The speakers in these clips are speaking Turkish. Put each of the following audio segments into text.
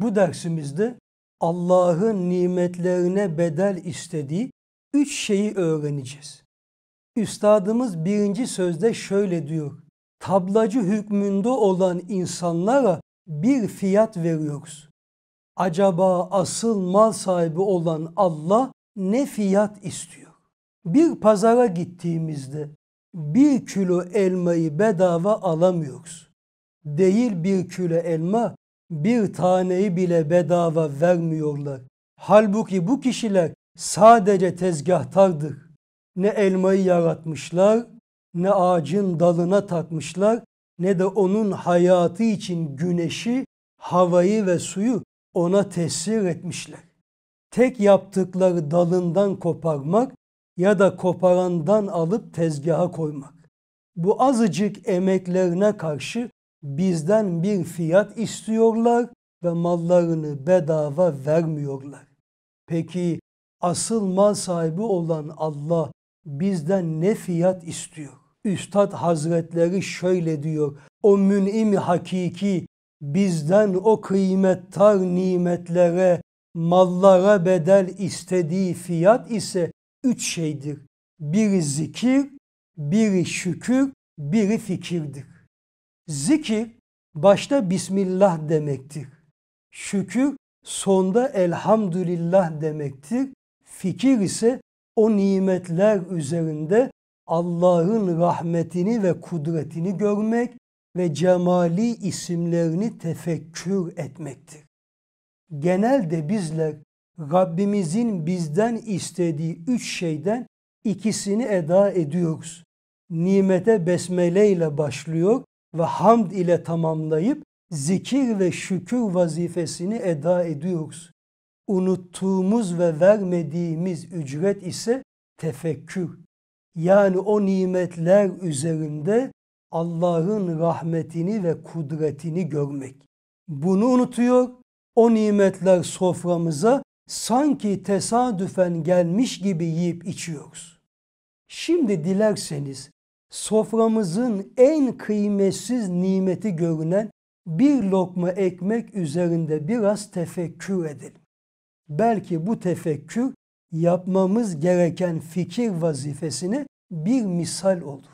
Bu dersimizde Allah'ın nimetlerine bedel istediği üç şeyi öğreneceğiz. Üstadımız birinci sözde şöyle diyor. Tablacı hükmünde olan insanlara bir fiyat veriyoruz. Acaba asıl mal sahibi olan Allah ne fiyat istiyor? Bir pazara gittiğimizde bir kilo elmayı bedava alamıyoruz. Değil bir kilo elma bir taneyi bile bedava vermiyorlar. Halbuki bu kişiler sadece tezgahtardır. Ne elmayı yaratmışlar, ne ağacın dalına takmışlar, ne de onun hayatı için güneşi, havayı ve suyu ona tesir etmişler. Tek yaptıkları dalından koparmak ya da koparandan alıp tezgaha koymak. Bu azıcık emeklerine karşı bizden bir fiyat istiyorlar ve mallarını bedava vermiyorlar. Peki asıl mal sahibi olan Allah bizden ne fiyat istiyor? Üstad Hazretleri şöyle diyor. O mün'im hakiki bizden o kıymettar nimetlere, mallara bedel istediği fiyat ise üç şeydir. Biri zikir, biri şükür, biri fikirdir. Zikir başta Bismillah demektir. Şükür sonda elhamdülillah demektir. Fikir ise o nimetler üzerinde Allah'ın rahmetini ve kudretini görmek ve cemali isimlerini tefekkür etmektir. Genelde bizler Rabbimizin bizden istediği üç şeyden ikisini eda ediyoruz. Nimete besmele ile başlıyor, ve hamd ile tamamlayıp zikir ve şükür vazifesini eda ediyoruz. Unuttuğumuz ve vermediğimiz ücret ise tefekkür. Yani o nimetler üzerinde Allah'ın rahmetini ve kudretini görmek. Bunu unutuyor. O nimetler soframıza sanki tesadüfen gelmiş gibi yiyip içiyoruz. Şimdi dilerseniz soframızın en kıymetsiz nimeti görünen bir lokma ekmek üzerinde biraz tefekkür edelim. Belki bu tefekkür yapmamız gereken fikir vazifesine bir misal olur.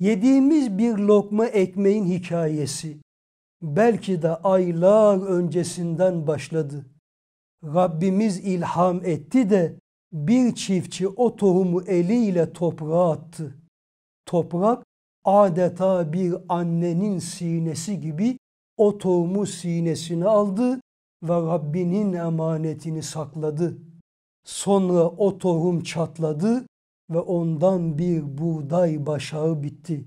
Yediğimiz bir lokma ekmeğin hikayesi belki de aylar öncesinden başladı. Rabbimiz ilham etti de bir çiftçi o tohumu eliyle toprağa attı toprak adeta bir annenin sinesi gibi o tohumu sinesine aldı ve Rabbinin emanetini sakladı. Sonra o tohum çatladı ve ondan bir buğday başağı bitti.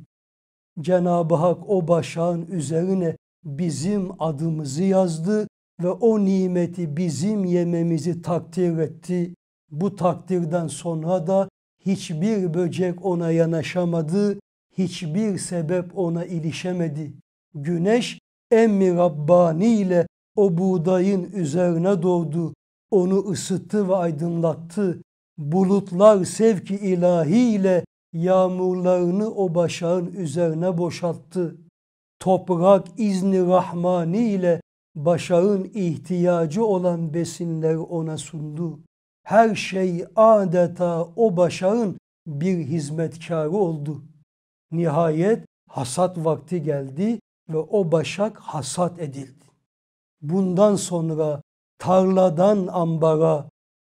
Cenab-ı Hak o başağın üzerine bizim adımızı yazdı ve o nimeti bizim yememizi takdir etti. Bu takdirden sonra da Hiçbir böcek ona yanaşamadı, hiçbir sebep ona ilişemedi. Güneş emmi Rabbani ile o buğdayın üzerine doğdu. Onu ısıttı ve aydınlattı. Bulutlar sevki ilahi ile yağmurlarını o başağın üzerine boşalttı. Toprak izni rahmani ile başağın ihtiyacı olan besinleri ona sundu her şey adeta o başağın bir hizmetkarı oldu. Nihayet hasat vakti geldi ve o başak hasat edildi. Bundan sonra tarladan ambara,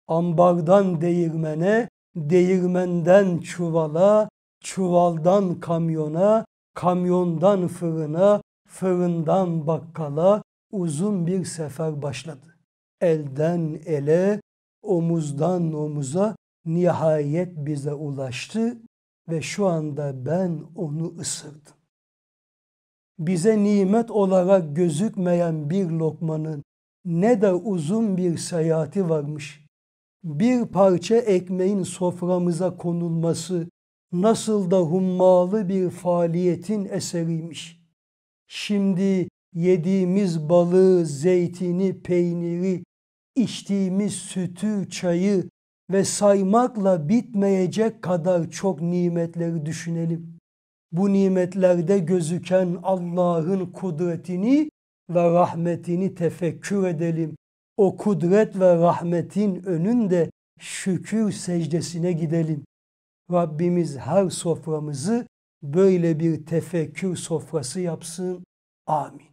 ambardan değirmene, değirmenden çuvala, çuvaldan kamyona, kamyondan fırına, fırından bakkala uzun bir sefer başladı. Elden ele, omuzdan omuza nihayet bize ulaştı ve şu anda ben onu ısırdım. Bize nimet olarak gözükmeyen bir lokmanın ne de uzun bir seyahati varmış. Bir parça ekmeğin soframıza konulması nasıl da hummalı bir faaliyetin eseriymiş. Şimdi yediğimiz balığı, zeytini, peyniri, içtiğimiz sütü, çayı ve saymakla bitmeyecek kadar çok nimetleri düşünelim. Bu nimetlerde gözüken Allah'ın kudretini ve rahmetini tefekkür edelim. O kudret ve rahmetin önünde şükür secdesine gidelim. Rabbimiz her soframızı böyle bir tefekkür sofrası yapsın. Amin.